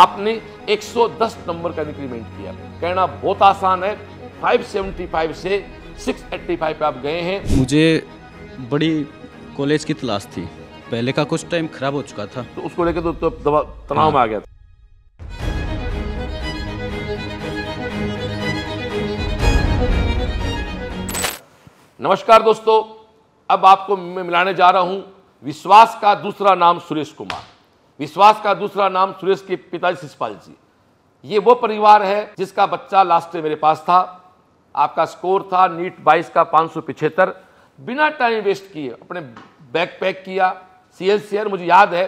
आपने 110 नंबर का इंक्रीमेंट किया कहना बहुत आसान है 575 से 685 पे आप गए हैं मुझे बड़ी कॉलेज की तलाश थी पहले का कुछ टाइम खराब हो चुका था तो उसको लेकर तो, तो तनाव में आ हाँ। गया था नमस्कार दोस्तों अब आपको मैं मिलाने जा रहा हूं विश्वास का दूसरा नाम सुरेश कुमार विश्वास का दूसरा नाम सुरेश के पिताजी शिषपाल जी ये वो परिवार है जिसका बच्चा लास्ट मेरे पास था आपका स्कोर था नीट बाईस का पाँच सौ पिछहत्तर बिना टाइम वेस्ट किए अपने बैक पैक किया सी एल सी आर मुझे याद है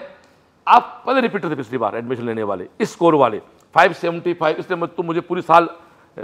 आप पहले रिपीटर थे पिछली बार एडमिशन लेने वाले इस स्कोर वाले 575 इसलिए तुम मुझे पूरी साल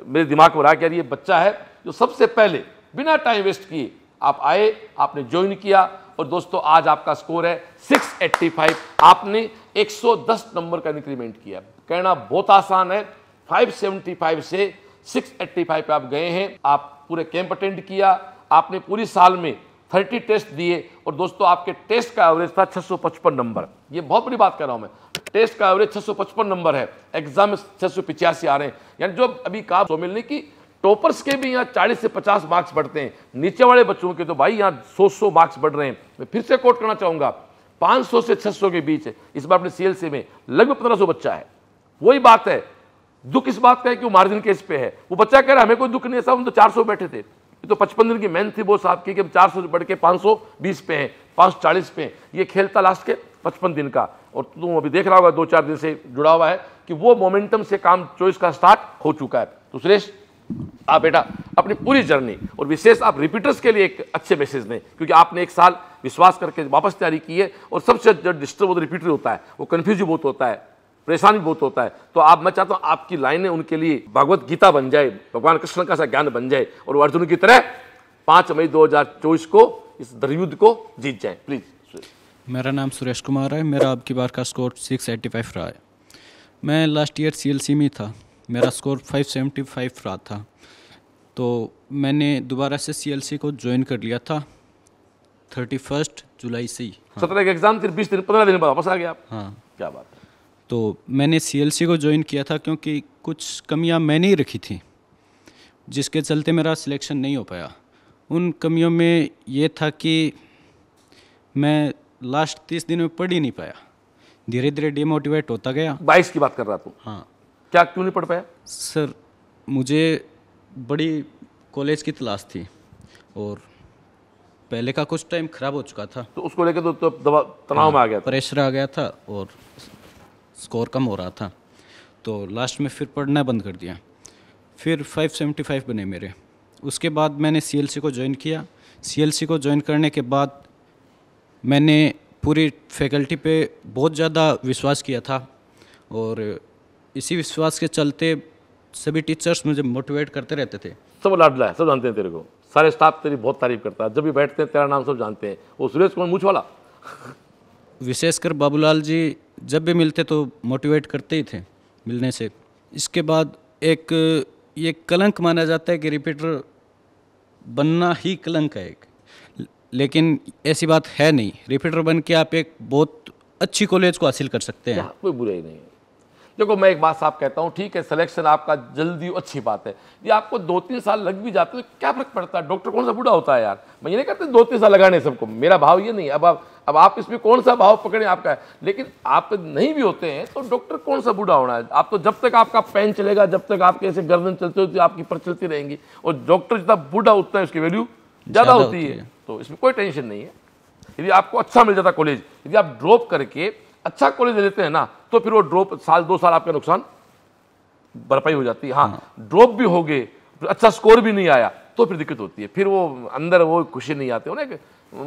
मेरे दिमाग में रहा कि यार ये बच्चा है जो सबसे पहले बिना टाइम वेस्ट किए आप आए आपने ज्वाइन किया और दोस्तों आज आपका स्कोर है 685 आपने 110 नंबर का इंक्रीमेंट किया कहना बहुत आसान है 575 से 685 पे आप गए हैं आप पूरे कैंप अटेंड किया आपने पूरी साल में 30 टेस्ट दिए और दोस्तों आपके टेस्ट का एवरेज था 655 नंबर ये बहुत बड़ी बात कर रहा हूँ मैं टेस्ट का एवरेज 655 नंबर है एग्जाम में छः आ रहे हैं यानी जो अभी कहा सो मिलने की टॉपर्स के भी यहाँ 40 से 50 मार्क्स बढ़ते हैं नीचे वाले बच्चों के तो भाई यहाँ 100 100 मार्क्स बढ़ रहे हैं मैं फिर से कोट करना चाहूँगा 500 से 600 के बीच है इस बार अपने सीएलसी में लगभग पंद्रह सौ बच्चा है वही बात है दुख इस बात का है कि वो मार्जिन केस पे है वो बच्चा कह रहा है हमें कोई दुख नहीं ऐसा हम तो सौ बैठे थे तो पचपन दिन की मेहनत थी वो साहब की कि हम चार सौ बढ़ के पाँच सौ बीस पे हैं पाँच सौ चालीस पे हैं ये खेल था लास्ट के पचपन दिन का और तुम अभी देख रहा होगा दो चार दिन से जुड़ा हुआ है कि वो मोमेंटम से काम चॉइस का स्टार्ट हो चुका है तो सुरेश आप बेटा अपनी पूरी जर्नी और विशेष आप रिपीटर्स के लिए एक अच्छे मैसेज दें क्योंकि आपने एक साल विश्वास करके वापस तैयारी की है और सबसे जो डिस्टर्ब रिपीटर होता है वो कन्फ्यूज बहुत होता है परेशान भी बहुत होता है तो आप मैं चाहता हूँ आपकी लाइनें उनके लिए भगवत गीता बन जाए भगवान कृष्ण का सा ज्ञान बन जाए और अर्जुन की तरह पाँच मई चौबीस को इस धर्मयुद्ध को जीत जाए प्लीज़ मेरा नाम सुरेश कुमार है मेरा आपकी बार का स्कोर सिक्स एट्टी फाइव रहा है मैं लास्ट ईयर सी में था मेरा स्कोर 575 रहा था तो मैंने दोबारा से सी को ज्वाइन कर लिया था थर्टी फर्स्ट जुलाई से ही हाँ। सत्रह का एग्ज़ाम फिर बीस दिन पंद्रह दिन बाद वापस आ गया हाँ क्या बात तो मैंने सी को ज्वाइन किया था क्योंकि कुछ कमियां मैंने ही रखी थी जिसके चलते मेरा सिलेक्शन नहीं हो पाया उन कमियों में ये था कि मैं लास्ट तीस दिन में पढ़ ही नहीं पाया धीरे धीरे डिमोटिवेट होता गया बाईस की बात कर रहा था हाँ क्या क्यों नहीं पढ़ पाया सर मुझे बड़ी कॉलेज की तलाश थी और पहले का कुछ टाइम खराब हो चुका था तो उसको लेकर तो, तो तनाव में आ गया प्रेशर आ गया था और स्कोर कम हो रहा था तो लास्ट में फिर पढ़ना बंद कर दिया फिर 575 बने मेरे उसके बाद मैंने सी को ज्वाइन किया सी को ज्वाइन करने के बाद मैंने पूरी फैकल्टी पे बहुत ज़्यादा विश्वास किया था और इसी विश्वास के चलते सभी टीचर्स मुझे मोटिवेट करते रहते थे सब लाडला है सब जानते हैं तेरे को सारे स्टाफ तेरी बहुत तारीफ करता है जब भी बैठते हैं तेरा नाम सब जानते हैं वो सुरेश कुमार मूछ वाला विशेषकर बाबूलाल जी जब भी मिलते तो मोटिवेट करते ही थे मिलने से इसके बाद एक ये कलंक माना जाता है कि रिपीटर बनना ही कलंक है एक लेकिन ऐसी बात है नहीं रिपीटर बन के आप एक बहुत अच्छी कॉलेज को हासिल कर सकते हैं कोई बुराई नहीं है देखो मैं एक बात साफ कहता हूँ ठीक है सिलेक्शन आपका जल्दी अच्छी बात है ये आपको दो तीन साल लग भी जाते तो क्या फर्क पड़ता है डॉक्टर कौन सा बूढ़ा होता है यार मैं ये नहीं कहते दो तीन साल लगाने सबको मेरा भाव ये नहीं अब आप अब आप इसमें कौन सा भाव पकड़े आपका है लेकिन आप तो नहीं भी होते हैं तो डॉक्टर कौन सा बूढ़ा होना है आप तो जब तक आपका पेन चलेगा जब तक आपके ऐसे गर्दन चलते होती आपकी प्रचलती रहेंगी और डॉक्टर जितना बूढ़ा उतना है उसकी वैल्यू ज़्यादा होती है तो इसमें कोई टेंशन नहीं है यदि आपको अच्छा मिल जाता कॉलेज यदि आप ड्रॉप करके अच्छा कॉलेज ले लेते हैं ना तो फिर वो ड्रॉप साल दो साल आपका नुकसान भरपाई हो जाती है हाँ ड्रॉप हाँ। भी हो गए अच्छा स्कोर भी नहीं आया तो फिर दिक्कत होती है फिर वो अंदर वो खुशी नहीं आती उन्हें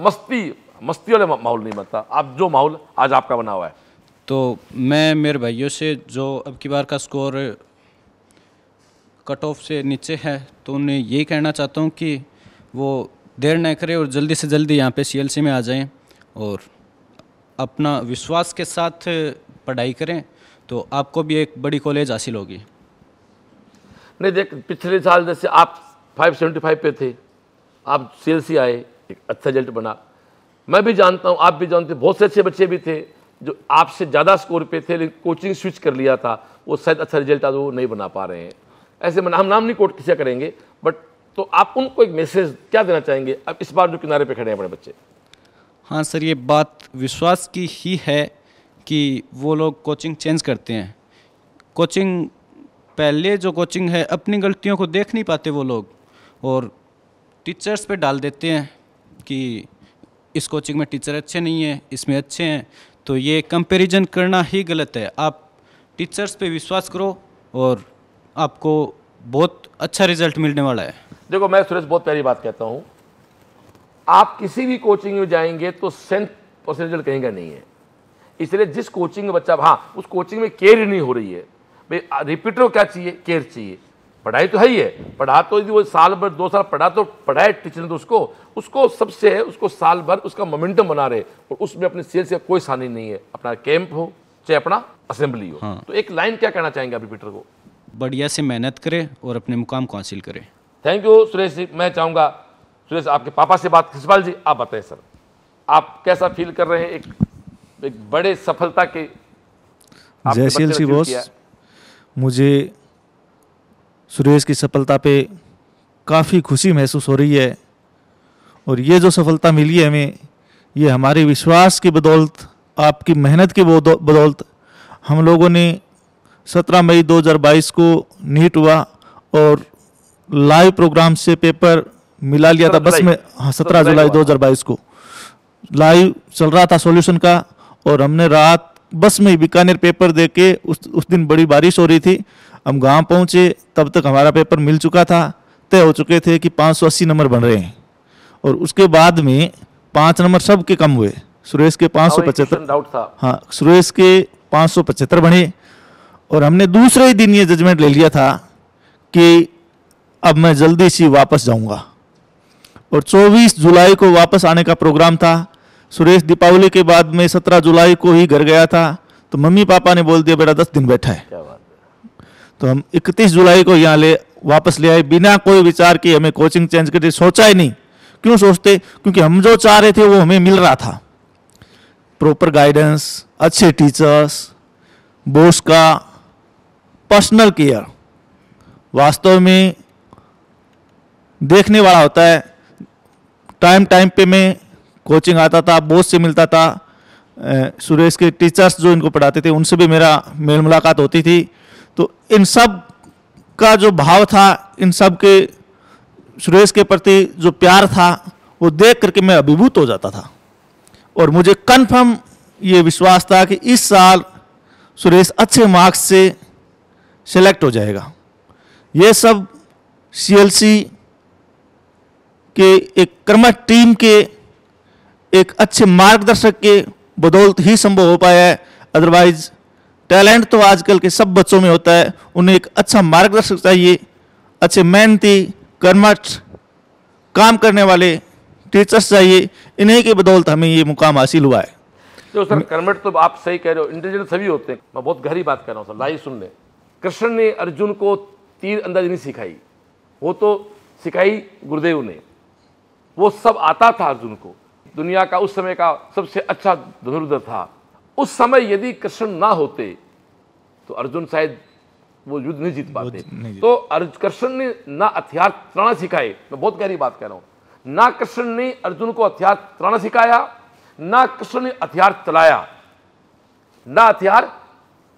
मस्ती मस्ती वाले माहौल नहीं बनता आप जो माहौल आज आपका बना हुआ है तो मैं मेरे भाइयों से जो अब की बार का स्कोर कट ऑफ से नीचे है तो उन्हें यही कहना चाहता हूँ कि वो देर ना करें और जल्दी से जल्दी यहाँ पे सीएलसी में आ जाएं और अपना विश्वास के साथ पढ़ाई करें तो आपको भी एक बड़ी कॉलेज हासिल होगी नहीं देख पिछले साल जैसे आप 575 पे थे आप सी आए एक अच्छा रिजल्ट बना मैं भी जानता हूँ आप भी जानते बहुत से अच्छे बच्चे भी थे जो आपसे ज़्यादा स्कोर पे थे लेकिन कोचिंग स्विच कर लिया था वो शायद अच्छा रिजल्ट आज वो नहीं बना पा रहे हैं ऐसे में हम नाम नहीं कोट किसा करेंगे बट तो आप उनको एक मैसेज क्या देना चाहेंगे अब इस बार जो किनारे पे खड़े हैं अपने बच्चे हाँ सर ये बात विश्वास की ही है कि वो लोग कोचिंग चेंज करते हैं कोचिंग पहले जो कोचिंग है अपनी गलतियों को देख नहीं पाते वो लोग और टीचर्स पे डाल देते हैं कि इस कोचिंग में टीचर अच्छे नहीं हैं इसमें अच्छे हैं तो ये कंपैरिजन करना ही गलत है आप टीचर्स पे विश्वास करो और आपको बहुत अच्छा रिजल्ट मिलने वाला है देखो मैं सुरेश बहुत प्यारी बात कहता हूँ आप किसी भी कोचिंग में जाएंगे तो सेंथ परसेंटेज कहीं का नहीं है इसलिए जिस कोचिंग में बच्चा हाँ उस कोचिंग में केयर नहीं हो रही है भाई रिपीटर को क्या चाहिए केयर चाहिए पढ़ाई तो है ही है पढ़ा तो यदि वो साल भर दो साल पढ़ा तो पढ़ाए टीचर ने तो उसको उसको सबसे उसको साल भर उसका मोमेंटम बना रहे और उसमें अपने सेल्स का कोई सानी नहीं है अपना कैंप हो चाहे अपना असेंबली हो हाँ। तो एक लाइन क्या कहना चाहेंगे आप रिपीटर को बढ़िया से मेहनत करें और अपने मुकाम को हासिल करें थैंक यू सुरेश जी मैं चाहूँगा तो सुरेश आपके पापा से बात खिसपाल जी आप बताएं सर आप कैसा फील कर रहे हैं एक एक बड़े सफलता के जय सी एल सी बॉस मुझे सुरेश की सफलता पे काफ़ी खुशी महसूस हो रही है और ये जो सफलता मिली है हमें ये हमारे विश्वास की बदौलत आपकी मेहनत की बदौलत हम लोगों ने 17 मई 2022 को नीट हुआ और लाइव प्रोग्राम से पेपर मिला लिया था बस में हाँ सत्रह जुलाई दो हज़ार बाईस को लाइव चल रहा था सोल्यूशन का और हमने रात बस में बीकानेर पेपर दे के उस उस दिन बड़ी बारिश हो रही थी हम गांव पहुंचे तब तक हमारा पेपर मिल चुका था तय हो चुके थे कि 580 नंबर बन रहे हैं और उसके बाद में पाँच नंबर सब के कम हुए सुरेश के हाँ, पाँच सौ पचहत्तर हाँ सुरेश के पाँच सौ पचहत्तर बने और हमने दूसरे ही दिन ये जजमेंट ले लिया था कि अब मैं जल्दी से वापस जाऊंगा और 24 जुलाई को वापस आने का प्रोग्राम था सुरेश दीपावली के बाद में 17 जुलाई को ही घर गया था तो मम्मी पापा ने बोल दिया बेटा दस दिन बैठा है तो हम इकतीस जुलाई को यहाँ ले वापस ले आए बिना कोई विचार के हमें कोचिंग चेंज दी सोचा ही नहीं क्यों सोचते क्योंकि हम जो चाह रहे थे वो हमें मिल रहा था प्रॉपर गाइडेंस अच्छे टीचर्स बोस का पर्सनल केयर वास्तव में देखने वाला होता है टाइम टाइम पे मैं कोचिंग आता था बोस से मिलता था सुरेश के टीचर्स जो इनको पढ़ाते थे उनसे भी मेरा मेल मुलाकात होती थी तो इन सब का जो भाव था इन सब के सुरेश के प्रति जो प्यार था वो देख करके मैं अभिभूत हो जाता था और मुझे कन्फर्म ये विश्वास था कि इस साल सुरेश अच्छे मार्क्स से सेलेक्ट हो जाएगा ये सब सी कि एक कर्मठ टीम के एक अच्छे मार्गदर्शक के बदौलत ही संभव हो पाया है अदरवाइज टैलेंट तो आजकल के सब बच्चों में होता है उन्हें एक अच्छा मार्गदर्शक चाहिए अच्छे मेहनती कर्मठ काम करने वाले टीचर्स चाहिए इन्हीं के बदौलत हमें ये मुकाम हासिल हुआ है जो सर कर्मठ तो आप सही कह रहे हो इंटेलिजेंट सभी होते हैं मैं बहुत गहरी बात कर रहा हूँ सर लाइव सुन ले कृष्ण ने अर्जुन को तीर अंदाजनी सिखाई वो तो सिखाई गुरुदेव ने वो सब आता था अर्जुन को दुनिया का उस समय का सबसे अच्छा धनुर्धर था उस समय यदि कृष्ण ना होते तो अर्जुन शायद वो युद्ध नहीं जीत पाते तो अर्जुन कृष्ण ने ना हथियार त्राणा सिखाए मैं बहुत गहरी बात कह रहा हूं ना कृष्ण ने अर्जुन को हथियार त्राणा सिखाया ना कृष्ण ने हथियार चलाया ना हथियार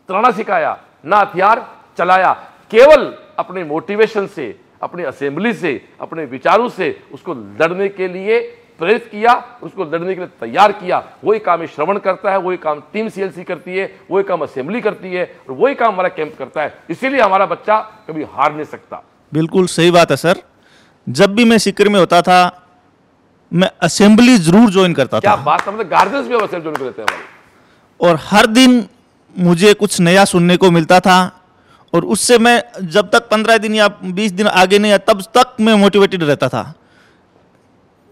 त्राणा सिखाया ना हथियार चलाया केवल अपने मोटिवेशन से अपनी असेंबली से अपने विचारों से उसको लड़ने के लिए प्रेरित किया उसको लड़ने के लिए तैयार किया वही काम श्रवण करता है वही काम टीम सीएलसी करती है वही काम असेंबली करती है और वही काम हमारा कैंप करता है इसीलिए हमारा बच्चा कभी हार नहीं सकता बिल्कुल सही बात है सर जब भी मैं सिक्र में होता था मैं असेंबली जरूर ज्वाइन करता क्या था बात मतलब गार्जियंस भी असेंबली ज्वाइन लेते हैं और हर दिन मुझे कुछ नया सुनने को मिलता था और उससे मैं जब तक पंद्रह दिन या बीस दिन आगे नहीं आया तब तक मैं मोटिवेटेड रहता था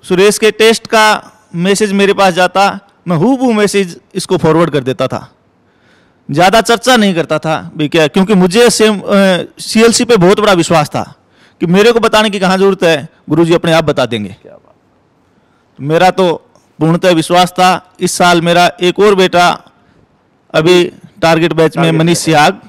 सुरेश के टेस्ट का मैसेज मेरे पास जाता मैं हु मैसेज इसको फॉरवर्ड कर देता था ज़्यादा चर्चा नहीं करता था भी क्या क्योंकि मुझे सेम सी पे बहुत बड़ा विश्वास था कि मेरे को बताने की कहाँ ज़रूरत है गुरुजी अपने आप बता देंगे मेरा तो पूर्णतः विश्वास था इस साल मेरा एक और बेटा अभी टारगेट बैच में मनीष सियाग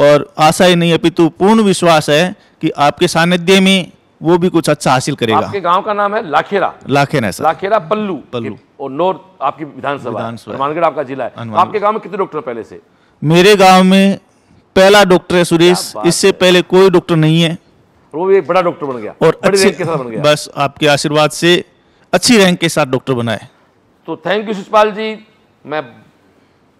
और आशा ही नहीं अपितु पूर्ण विश्वास है कि आपके सानिध्य में वो भी कुछ अच्छा हासिल करेगा आपके गांव का नाम है लाखेरा लाखेरा सर लाखेरा पल्लू पल्लू और नॉर्थ आपकी विधानसभा हनुमानगढ़ आपका जिला है तो आपके गांव में कितने डॉक्टर पहले से मेरे गांव में पहला डॉक्टर है सुरेश इससे पहले कोई डॉक्टर नहीं है वो भी एक बड़ा डॉक्टर बन गया और अच्छे के साथ बन गया बस आपके आशीर्वाद से अच्छी रैंक के साथ डॉक्टर बनाए तो थैंक यू सुषपाल जी मैं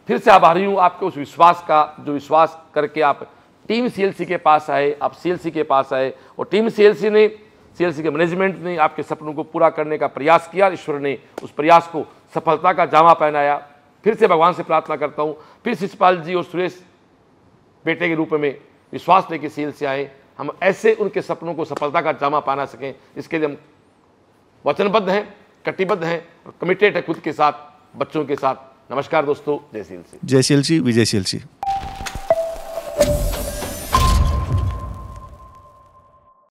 फिर से आभारी हूँ आपके उस विश्वास का जो विश्वास करके आप टीम सीएलसी के पास आए आप सीएलसी के पास आए और टीम सीएलसी ने सीएलसी के मैनेजमेंट ने आपके सपनों को पूरा करने का प्रयास किया ईश्वर ने उस प्रयास को सफलता का जामा पहनाया फिर से भगवान से प्रार्थना करता हूँ फिर शिषपाल जी और सुरेश बेटे के रूप में विश्वास लेके सील से आए हम ऐसे उनके सपनों को सफलता का जामा पहना सकें इसके लिए हम वचनबद्ध हैं कटिबद्ध हैं और कमिटेड है खुद के साथ बच्चों के साथ नमस्कार दोस्तों जय सी एल सी जय सी एल सी विजय सी एल सी